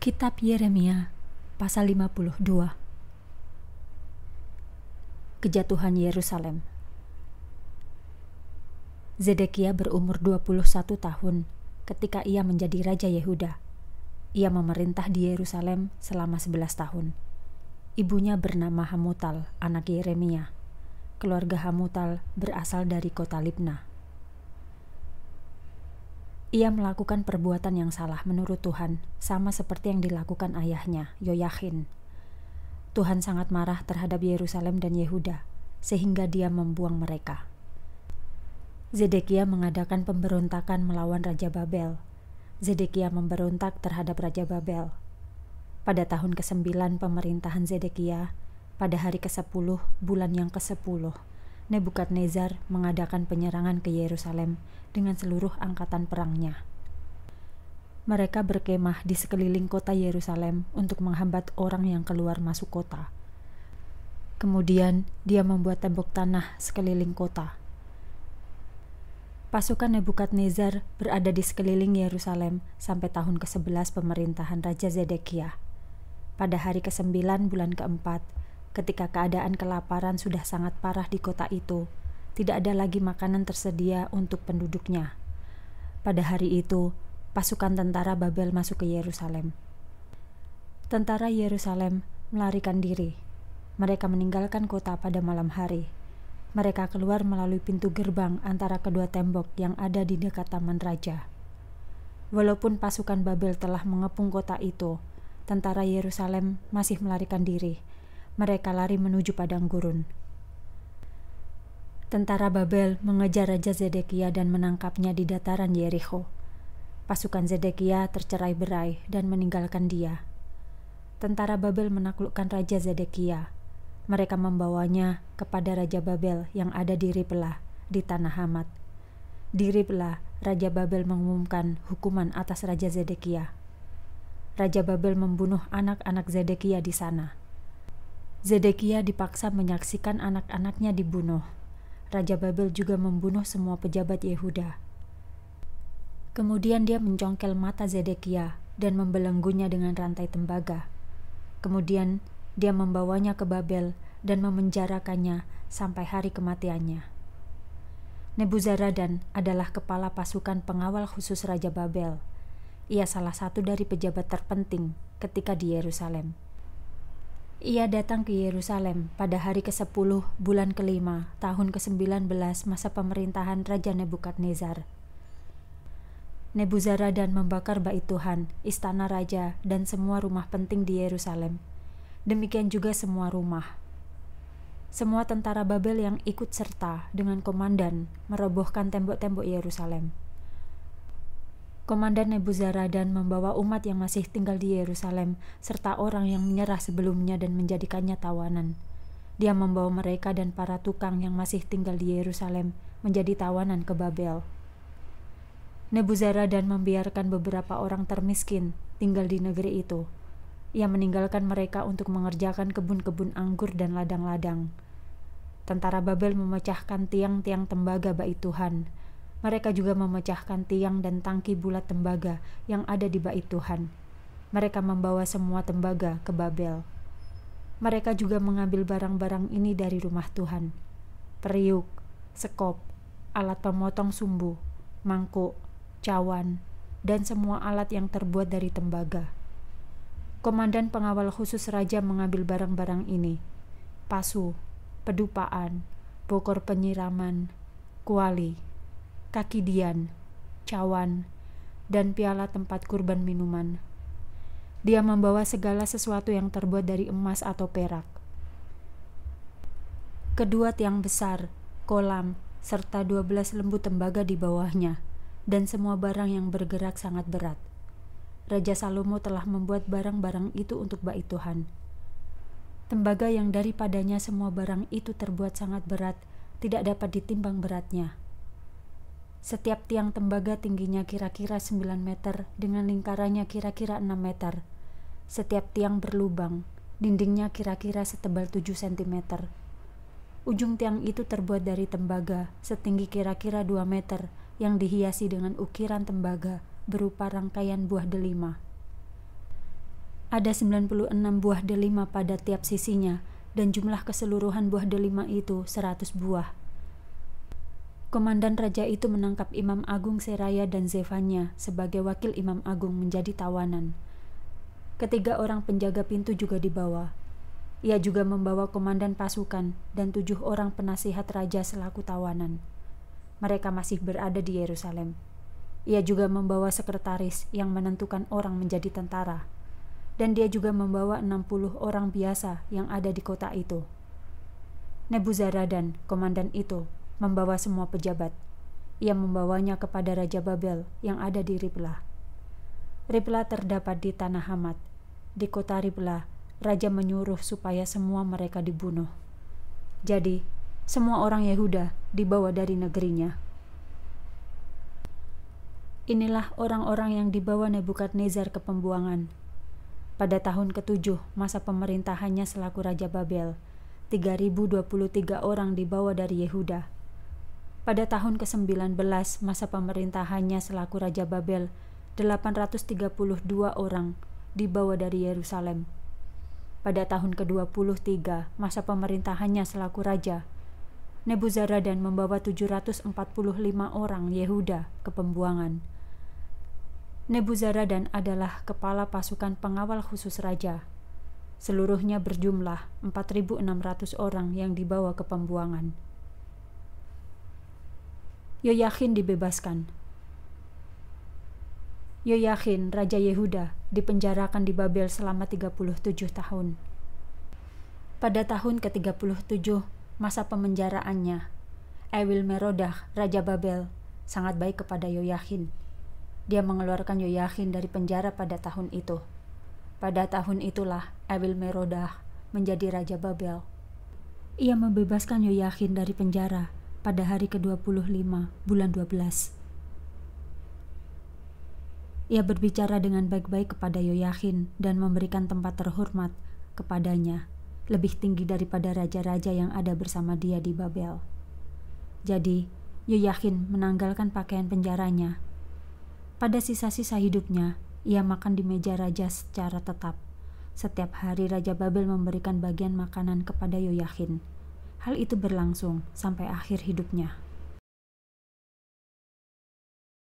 Kitab Yeremia pasal 52 Kejatuhan Yerusalem Zedekia berumur 21 tahun ketika ia menjadi raja Yehuda. Ia memerintah di Yerusalem selama 11 tahun. Ibunya bernama Hamutal, anak Yeremia. Keluarga Hamutal berasal dari kota Libna. Ia melakukan perbuatan yang salah menurut Tuhan, sama seperti yang dilakukan ayahnya, Yoyakin. Tuhan sangat marah terhadap Yerusalem dan Yehuda, sehingga dia membuang mereka. Zedekia mengadakan pemberontakan melawan Raja Babel. Zedekia memberontak terhadap Raja Babel. Pada tahun ke-9 pemerintahan Zedekia, pada hari ke-10 bulan yang ke-10, Nebukadnezar mengadakan penyerangan ke Yerusalem dengan seluruh angkatan perangnya. Mereka berkemah di sekeliling kota Yerusalem untuk menghambat orang yang keluar masuk kota. Kemudian dia membuat tembok tanah sekeliling kota. Pasukan Nebukadnezar berada di sekeliling Yerusalem sampai tahun ke-11 pemerintahan Raja Zedekiah. Pada hari ke-9 bulan ke-4 ketika keadaan kelaparan sudah sangat parah di kota itu. Tidak ada lagi makanan tersedia untuk penduduknya. Pada hari itu, pasukan tentara Babel masuk ke Yerusalem. Tentara Yerusalem melarikan diri. Mereka meninggalkan kota pada malam hari. Mereka keluar melalui pintu gerbang antara kedua tembok yang ada di dekat Taman Raja. Walaupun pasukan Babel telah mengepung kota itu, tentara Yerusalem masih melarikan diri mereka lari menuju padang gurun. Tentara Babel mengejar Raja Zedekia dan menangkapnya di dataran Yericho. Pasukan Zedekia tercerai berai dan meninggalkan dia. Tentara Babel menaklukkan Raja Zedekia. Mereka membawanya kepada Raja Babel yang ada di Riblah, di Tanah Hamat. Di Riblah, Raja Babel mengumumkan hukuman atas Raja Zedekia. Raja Babel membunuh anak-anak Zedekia di sana. Zedekia dipaksa menyaksikan anak-anaknya dibunuh. Raja Babel juga membunuh semua pejabat Yehuda. Kemudian dia mencongkel mata Zedekia dan membelenggunya dengan rantai tembaga. Kemudian dia membawanya ke Babel dan memenjarakannya sampai hari kematiannya. Nebuzaradan adalah kepala pasukan pengawal khusus Raja Babel. Ia salah satu dari pejabat terpenting ketika di Yerusalem. Ia datang ke Yerusalem pada hari ke-10 bulan ke-5 tahun ke-19 masa pemerintahan Raja Nebukadnezar. Nebuzaradan membakar bait Tuhan, istana raja, dan semua rumah penting di Yerusalem. Demikian juga semua rumah. Semua tentara Babel yang ikut serta dengan komandan merobohkan tembok-tembok Yerusalem. Komandan Nebuzaradan membawa umat yang masih tinggal di Yerusalem, serta orang yang menyerah sebelumnya dan menjadikannya tawanan. Dia membawa mereka dan para tukang yang masih tinggal di Yerusalem menjadi tawanan ke Babel. Nebuzaradan membiarkan beberapa orang termiskin tinggal di negeri itu. Ia meninggalkan mereka untuk mengerjakan kebun-kebun anggur dan ladang-ladang. Tentara Babel memecahkan tiang-tiang tembaga bait Tuhan mereka juga memecahkan tiang dan tangki bulat tembaga yang ada di bait Tuhan. Mereka membawa semua tembaga ke Babel. Mereka juga mengambil barang-barang ini dari rumah Tuhan. Periuk, sekop, alat pemotong sumbu, mangkuk, cawan, dan semua alat yang terbuat dari tembaga. Komandan pengawal khusus raja mengambil barang-barang ini. Pasu, pedupaan, bokor penyiraman, kuali, kaki Dian, cawan, dan piala tempat kurban minuman. Dia membawa segala sesuatu yang terbuat dari emas atau perak. Kedua tiang besar, kolam, serta dua belas lembu tembaga di bawahnya, dan semua barang yang bergerak sangat berat. Raja Salomo telah membuat barang-barang itu untuk bait Tuhan. Tembaga yang daripadanya semua barang itu terbuat sangat berat, tidak dapat ditimbang beratnya. Setiap tiang tembaga tingginya kira-kira 9 meter dengan lingkarannya kira-kira 6 meter. Setiap tiang berlubang, dindingnya kira-kira setebal 7 cm. Ujung tiang itu terbuat dari tembaga setinggi kira-kira 2 meter yang dihiasi dengan ukiran tembaga berupa rangkaian buah delima. Ada 96 buah delima pada tiap sisinya dan jumlah keseluruhan buah delima itu 100 buah. Komandan raja itu menangkap Imam Agung Seraya dan Zevanya sebagai wakil Imam Agung menjadi tawanan. Ketiga orang penjaga pintu juga dibawa. Ia juga membawa komandan pasukan dan tujuh orang penasihat raja selaku tawanan. Mereka masih berada di Yerusalem. Ia juga membawa sekretaris yang menentukan orang menjadi tentara. Dan dia juga membawa 60 orang biasa yang ada di kota itu. Nebuzaradan, komandan itu, membawa semua pejabat. Ia membawanya kepada Raja Babel yang ada di Riblah. Riblah terdapat di Tanah hamat Di kota Riblah, Raja menyuruh supaya semua mereka dibunuh. Jadi, semua orang Yehuda dibawa dari negerinya. Inilah orang-orang yang dibawa Nebukadnezar ke pembuangan. Pada tahun ketujuh masa pemerintahannya selaku Raja Babel, 3023 orang dibawa dari Yehuda pada tahun ke-19 masa pemerintahannya selaku Raja Babel, 832 orang dibawa dari Yerusalem. Pada tahun ke-23 masa pemerintahannya selaku raja, Nebuzaradan membawa 745 orang Yehuda ke pembuangan. Nebuzaradan adalah kepala pasukan pengawal khusus raja. Seluruhnya berjumlah 4.600 orang yang dibawa ke pembuangan. Yoyakin dibebaskan. Yoyakin, Raja Yehuda, dipenjarakan di Babel selama 37 tahun. Pada tahun ke-37, masa pemenjaraannya, Ewil Merodach, Raja Babel, sangat baik kepada Yoyakin. Dia mengeluarkan Yoyakin dari penjara pada tahun itu. Pada tahun itulah Ewil Merodach menjadi Raja Babel. Ia membebaskan Yoyakin dari penjara pada hari ke-25 bulan 12. Ia berbicara dengan baik-baik kepada Yoyakin dan memberikan tempat terhormat kepadanya, lebih tinggi daripada raja-raja yang ada bersama dia di Babel. Jadi, Yoyakin menanggalkan pakaian penjaranya. Pada sisa-sisa hidupnya, ia makan di meja raja secara tetap. Setiap hari Raja Babel memberikan bagian makanan kepada Yoyakin Hal itu berlangsung sampai akhir hidupnya.